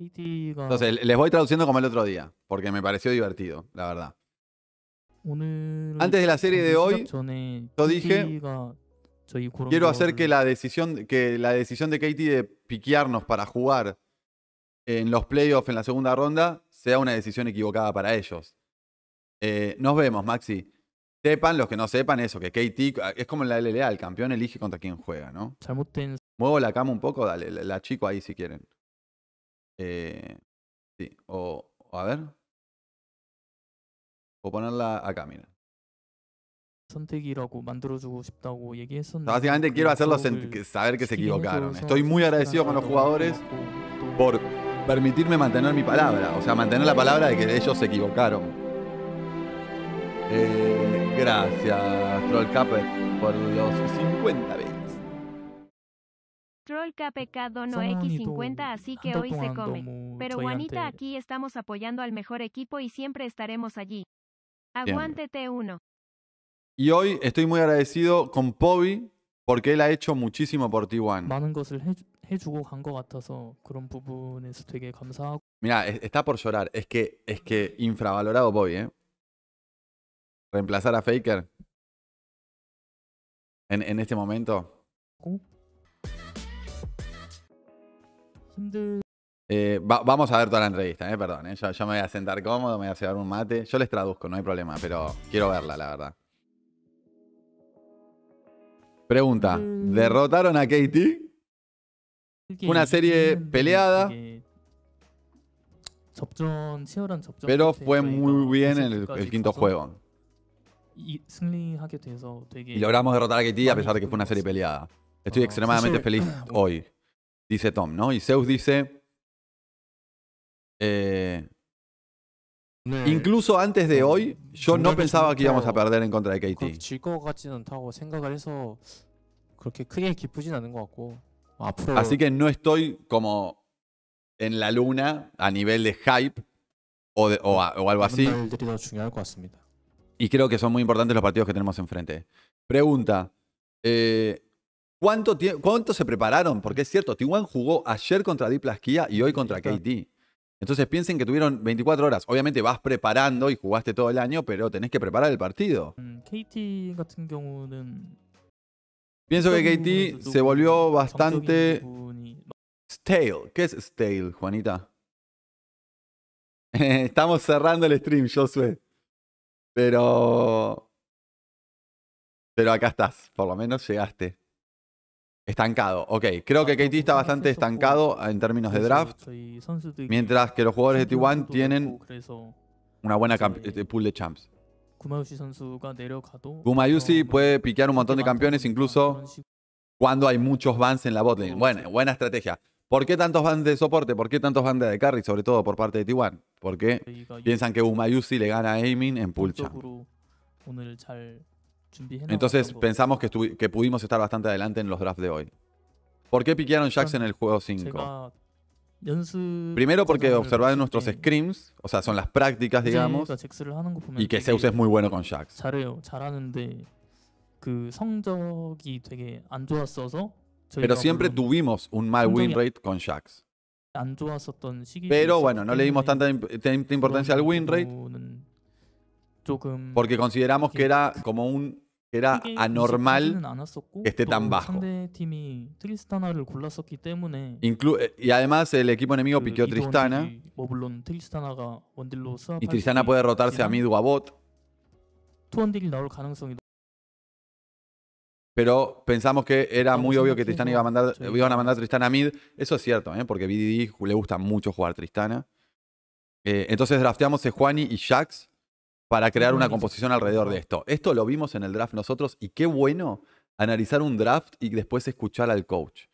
Entonces, les voy traduciendo como el otro día, porque me pareció divertido, la verdad. Antes de la serie de hoy, eh, yo dije, quiero hacer que la decisión, que la decisión de Katie de piquearnos para jugar en los playoffs en la segunda ronda sea una decisión equivocada para ellos. Eh, nos vemos, Maxi. Sepan los que no sepan eso, que Katie es como en la LLA, el campeón elige contra quién juega, ¿no? Muevo la cama un poco, dale, la chico ahí si quieren. Eh, sí, o, a ver. O ponerla acá, mira. Básicamente quiero hacerlos saber que se equivocaron. Estoy muy agradecido con los jugadores por permitirme mantener mi palabra, o sea, mantener la palabra de que ellos se equivocaron. Eh, gracias, Troll Capet, por los 50 bits el KPK Dono X50 así que hoy se come. Pero Juanita aquí estamos apoyando al mejor equipo y siempre estaremos allí. aguántete uno Y hoy estoy muy agradecido con Pobi porque él ha hecho muchísimo por T1. Mira, está por llorar. Es que, es que infravalorado Pobi, ¿eh? Reemplazar a Faker en, en este momento. Eh, vamos a ver toda la entrevista, eh, perdón. Eh. Yo, me voy a sentar cómodo, me voy a cebar un mate. Yo les traduzco, no hay problema, pero quiero verla, la verdad. Pregunta: mm. ¿derrotaron a Katie? Una serie peleada. Pero fue muy bien el, el quinto juego. Y logramos derrotar a Katie a pesar de que fue una serie peleada. Estoy extremadamente feliz hoy dice Tom, ¿no? Y Zeus dice, eh, incluso antes de hoy, yo no pensaba que íbamos a perder en contra de KT. Así que no estoy como en la luna a nivel de hype o, algo así. Y creo que son muy importantes los partidos que tenemos enfrente. Pregunta. Eh, ¿Cuánto, se prepararon? Porque es cierto, T1 jugó ayer contra Diplasquía y hoy contra KT. Entonces piensen que tuvieron 24 horas. Obviamente vas preparando y jugaste todo el año, pero tenés que preparar el partido. Mm, KT este Pienso que KT se volvió bastante stale. ¿Qué es stale, Juanita? Estamos cerrando el stream, Josué. Pero pero acá estás, por lo menos llegaste. Estancado, ok. Creo que KT está bastante estancado en términos de draft. Mientras que los jugadores de T1 tienen una buena este, pool de champs. Gumayusi puede piquear un montón de campeones incluso cuando hay muchos bans en la botlane. Bueno, buena estrategia. ¿Por qué tantos bans de soporte? ¿Por qué tantos bans de carry? Sobre todo por parte de T1. Porque piensan que Gumayusi le gana a Aiming en pool champ. Entonces pensamos que, que, pudimos estar bastante adelante en los drafts de hoy. ¿Por qué piquearon Jax en el juego 5? Primero porque observaron nuestros scrims, o sea, son las prácticas, digamos, y que Zeus es muy bueno con Jax. Pero siempre tuvimos un mal win rate con Jax. Pero bueno, no le dimos tanta, tanta importancia al win rate. Porque consideramos que era como un era anormal este que esté tan bajo. y además el equipo enemigo piqueó Tristana. Y Tristana puede derrotarse a mid o a bot. Pero pensamos que era muy obvio que Tristana iba a mandar, iban a mandar a Tristana a mid. Eso es cierto, ¿eh? porque BDD le gusta mucho jugar Tristana. Eh, entonces drafteamos a Juani y Jax para crear una composición alrededor de esto. Esto lo vimos en el draft nosotros y qué bueno analizar un draft y después escuchar al coach.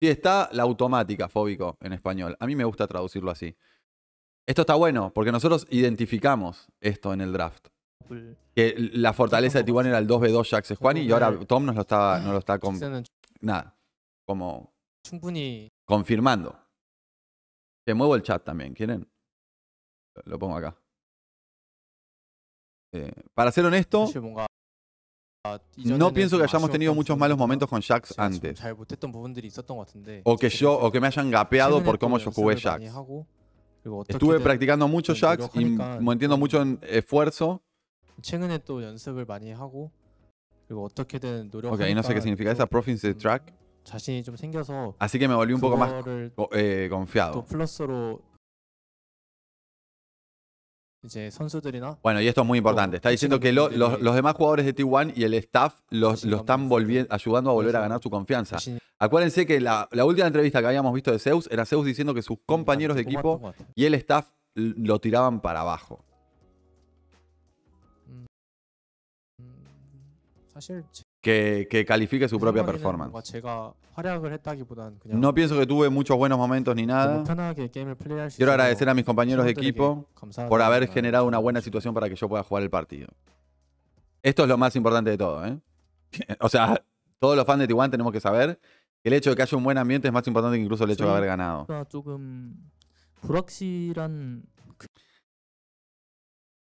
Sí, está la automática, fóbico, en español. A mí me gusta traducirlo así. Esto está bueno, porque nosotros identificamos esto en el draft. Que la fortaleza de Tijuana era el 2v2 Jax Juan y ahora Tom nos lo está, nos lo está ah, nada, como confirmando. Te muevo el chat también, ¿quieren? Lo pongo acá. Eh, para ser honesto, no pienso que hayamos tenido muchos malos momentos con Jax antes. O que yo, o que me hayan gapeado por cómo yo jugué Jax. Estuve practicando mucho Jax y entiendo mucho en esfuerzo. Ok, no sé qué significa esa Proficiency Track. Así que me volví un poco más eh, confiado. Bueno, y esto es muy importante. Oh, Está diciendo que los, demás jugadores de T1 y el staff los, lo están ayudando a volver a ganar su confianza. Acuérdense que la, última entrevista que habíamos visto de Zeus era Zeus diciendo que sus compañeros de equipo y el staff lo tiraban para abajo. Mm. Mm que, califique su propia performance. No pienso que tuve muchos buenos momentos ni nada. Quiero agradecer a mis compañeros de equipo por haber generado una buena situación para que yo pueda jugar el partido. Esto es lo más importante de todo, ¿eh? o sea, todos los fans de Tijuana tenemos que saber que el hecho de que haya un buen ambiente es más importante que incluso el hecho de haber ganado.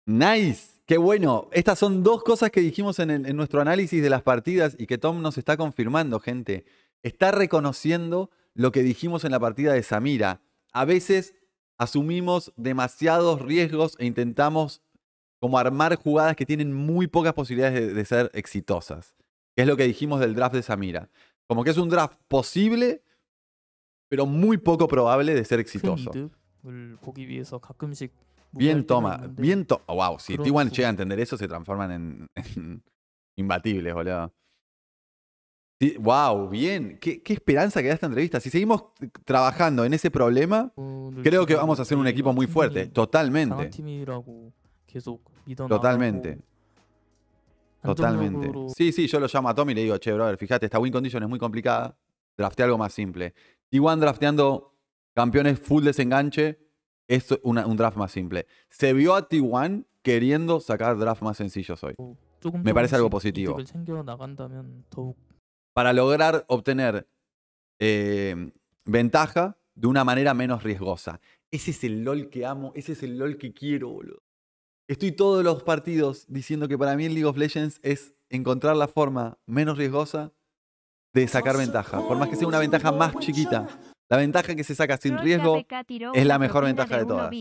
Nice, qué bueno. Estas son dos cosas que dijimos en, nuestro análisis de las partidas y que Tom nos está confirmando, gente. Está reconociendo lo que dijimos en la partida de Samira. A veces asumimos demasiados riesgos e intentamos como armar jugadas que tienen muy pocas posibilidades de, ser exitosas. es lo que dijimos del draft de Samira. Como que es un draft posible, pero muy poco probable de ser exitoso. Bien toma, bien toma. Oh, wow, si T1 llega a entender eso, se transforman en, imbatibles, boludo. wow, bien. ¿Qué, esperanza que da esta entrevista. Si seguimos trabajando en ese problema, creo que vamos a ser un equipo muy fuerte. Totalmente. Totalmente. Totalmente. Sí, sí, yo lo llamo a Tommy y le digo, che, brother, fíjate, esta win condition es muy complicada. Drafté algo más simple. T1 drafteando campeones full desenganche es un draft más simple. Se vio a T1 queriendo sacar draft más sencillos hoy. Oh, Me parece algo positivo. Para lograr obtener eh, ventaja de una manera menos riesgosa. Ese es el LOL que amo, ese es el LOL que quiero, boludo. Estoy todos los partidos diciendo que para mí en League of Legends es encontrar la forma menos riesgosa de sacar ventaja. Por más que sea una ventaja más chiquita, la ventaja que se saca sin riesgo es la mejor ventaja de todas.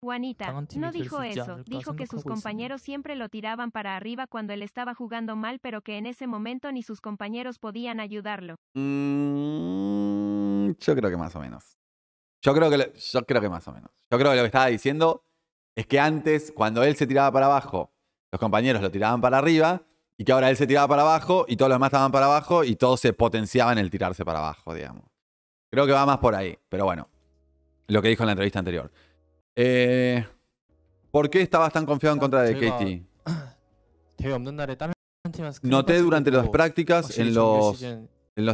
Juanita, no dijo eso, dijo que sus compañeros siempre lo tiraban para arriba cuando él estaba jugando mal, pero que en ese momento ni sus compañeros podían ayudarlo. Mm, yo creo que más o menos. Yo creo, que yo creo que más o menos. Yo creo que lo que estaba diciendo es que antes, cuando él se tiraba para abajo, los compañeros lo tiraban para arriba, y que ahora él se tiraba para abajo y todos los demás estaban para abajo y todos se potenciaban el tirarse para abajo, digamos. Creo que va más por ahí, pero bueno. Lo que dijo en la entrevista anterior. Eh, ¿Por qué estabas tan confiado en contra de Katie? Noté durante las prácticas, en los,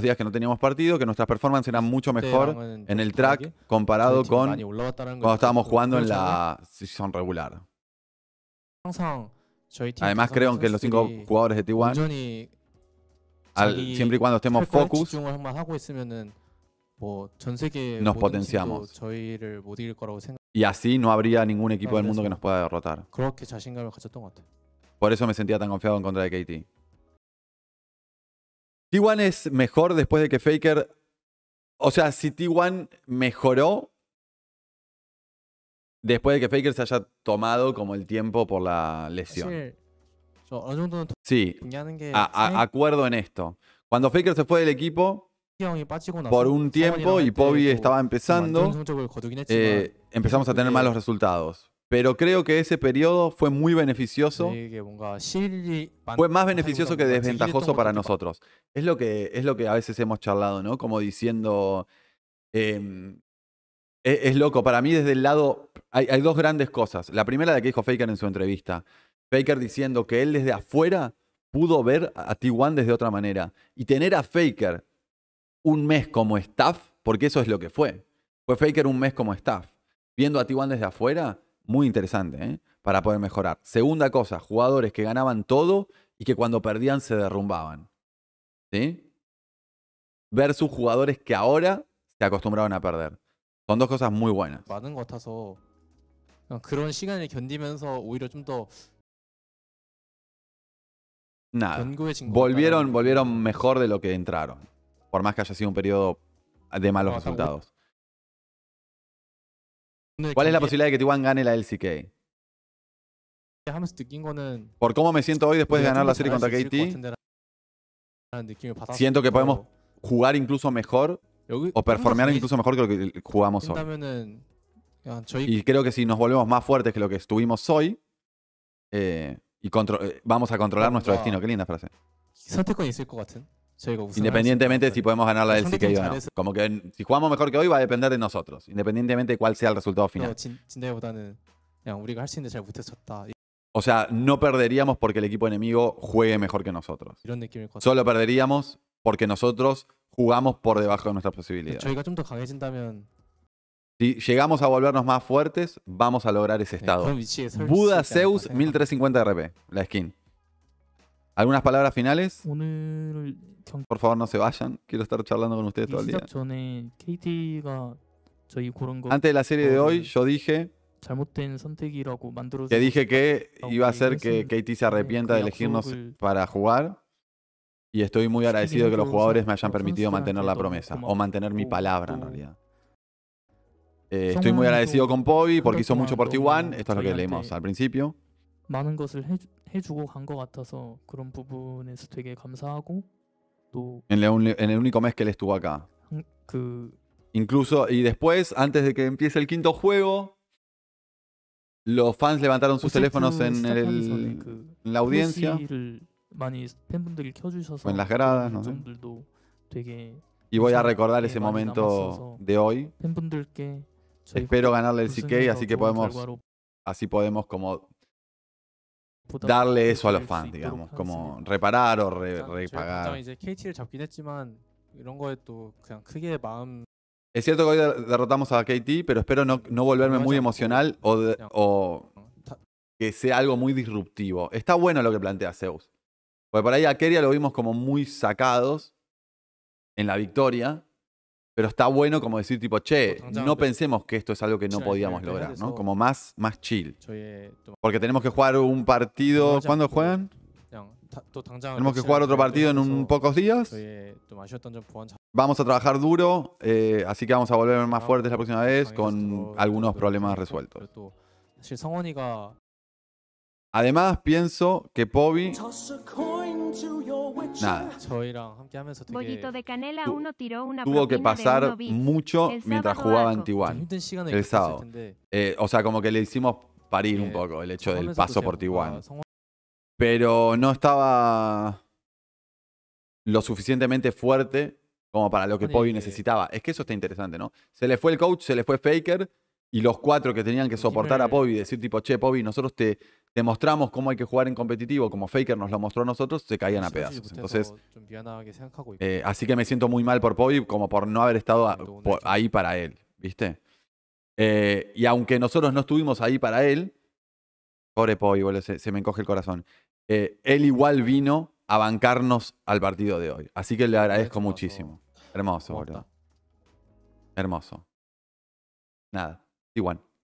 días que no teníamos partido, que nuestras performances eran mucho mejor en el track comparado con cuando estábamos jugando en la sesión regular. Además, creo que los cinco jugadores de T1, siempre y cuando estemos focus, nos potenciamos. Y así no habría ningún equipo del mundo que nos pueda derrotar. Por eso me sentía tan confiado en contra de KT. T1 es mejor después de que Faker. O sea, si T1 mejoró después de que Faker se haya tomado como el tiempo por la lesión. Sí, acuerdo en esto. Cuando Faker se fue del equipo, por un tiempo y Pobi estaba empezando, eh, empezamos a tener eh, malos resultados. Pero creo que ese periodo fue muy beneficioso. Fue más beneficioso que desventajoso para nosotros. Es lo que, es lo que a veces hemos charlado, ¿no? Como diciendo. Em, e, es, loco. Para mí, desde el lado. Hay, dos grandes cosas. La primera, de que dijo Faker en su entrevista. Faker diciendo que él desde afuera pudo ver a T1 desde otra manera. Y tener a Faker un mes como staff, porque eso es lo que fue. Fue Faker un mes como staff. Viendo a T1 desde afuera, muy interesante, ¿eh? para poder mejorar. Segunda cosa, jugadores que ganaban todo y que cuando perdían se derrumbaban. ¿Sí? Versus jugadores que ahora se acostumbraban a perder. Son dos cosas muy buenas. Nada. Volvieron, volvieron mejor de lo que entraron por más que haya sido un periodo de malos resultados. ¿Cuál es la posibilidad de que T1 gane la LCK? Por cómo me siento hoy después de ganar la serie contra KT, siento que podemos jugar incluso mejor o performear incluso mejor que lo que jugamos hoy. Ah, y creo que si nos volvemos más fuertes que lo que estuvimos hoy, eh, y eh, vamos a controlar nuestro destino. Qué linda frase. Independientemente si podemos ganar la del CK o no. Como que si jugamos mejor que hoy va a depender de nosotros, independientemente de cuál sea el resultado final. O sea, no perderíamos porque el equipo enemigo juegue mejor que nosotros. Solo perderíamos porque nosotros jugamos por debajo de nuestras posibilidades. Si llegamos a volvernos más fuertes, vamos a lograr ese estado. Buda Zeus 1350 RP, la skin. ¿Algunas palabras finales? Por favor, no se vayan. Quiero estar charlando con ustedes todo el día. Antes de la serie de hoy, yo dije que dije que iba a hacer que Katie se arrepienta eh, de elegirnos para jugar. Y estoy muy agradecido que los jugadores me hayan permitido mantener la promesa, o mantener mi palabra en realidad. Eh, estoy muy agradecido con Poby porque hizo mucho por T1, esto es lo que leímos al principio. En, el único mes que él estuvo acá. Incluso, y después, antes de que empiece el quinto juego, los fans levantaron sus teléfonos en, la audiencia, en las gradas, no sé. Y voy a recordar ese momento de hoy. Espero ganarle el CK, así que podemos, así podemos como darle eso a los fans, digamos, como reparar o repagar. Es cierto que hoy derrotamos a KT, pero espero no, volverme muy emocional o, o, que sea algo muy disruptivo. Está bueno lo que plantea Zeus. Porque por ahí a Keria lo vimos como muy sacados en la victoria. Pero está bueno como decir tipo, che, no pensemos que esto es algo que no podíamos lograr, ¿no? Como más, más chill. Eh, Porque tenemos que jugar un partido. ¿Cuándo juegan? Tenemos que jugar otro partido en un pocos días. Eh, vamos a trabajar duro, eh, así que vamos a volver más fuertes la próxima vez con algunos problemas resueltos. Además, pienso que Pobi nada. de canela, uno Tuvo que pasar mucho mientras jugaba en Tijuana el sábado. Eh, o sea, como que le hicimos parir un eh, poco el hecho del paso por Tijuana. Pero no estaba lo suficientemente fuerte como para lo que Poi necesitaba. Es que eso está interesante, ¿no? Se le fue el coach, se le fue Faker, y los cuatro que tenían que soportar a Pobi, decir tipo, che, Pobi, nosotros te, mostramos cómo hay que jugar en competitivo, como Faker nos lo mostró a nosotros, se caían a pedazos. Entonces, eh, así que me siento muy mal por Pobi, como por no haber estado ahí para él, ¿viste? Eh, y aunque nosotros no estuvimos ahí para él, pobre Pobi, se, me encoge el corazón. Eh, él igual vino a bancarnos al partido de hoy. Así que le agradezco muchísimo. Hermoso, boludo. Hermoso. Nada. He won.